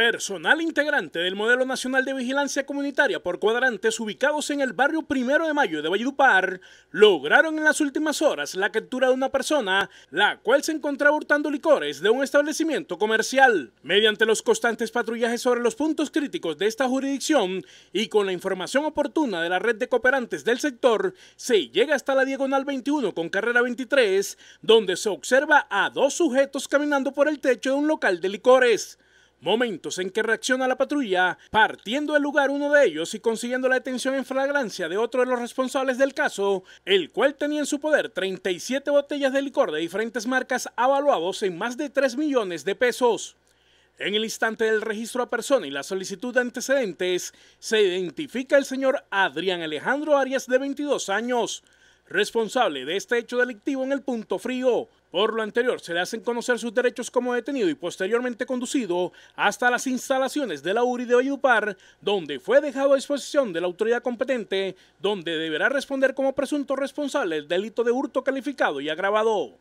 Personal integrante del Modelo Nacional de Vigilancia Comunitaria por cuadrantes ubicados en el barrio Primero de Mayo de Valledupar lograron en las últimas horas la captura de una persona, la cual se encontraba hurtando licores de un establecimiento comercial. Mediante los constantes patrullajes sobre los puntos críticos de esta jurisdicción y con la información oportuna de la red de cooperantes del sector, se llega hasta la diagonal 21 con carrera 23, donde se observa a dos sujetos caminando por el techo de un local de licores. Momentos en que reacciona la patrulla, partiendo del lugar uno de ellos y consiguiendo la detención en flagrancia de otro de los responsables del caso, el cual tenía en su poder 37 botellas de licor de diferentes marcas avaluados en más de 3 millones de pesos. En el instante del registro a persona y la solicitud de antecedentes, se identifica el señor Adrián Alejandro Arias de 22 años, responsable de este hecho delictivo en el punto frío. Por lo anterior, se le hacen conocer sus derechos como detenido y posteriormente conducido hasta las instalaciones de la URI de Oyupar, donde fue dejado a disposición de la autoridad competente, donde deberá responder como presunto responsable del delito de hurto calificado y agravado.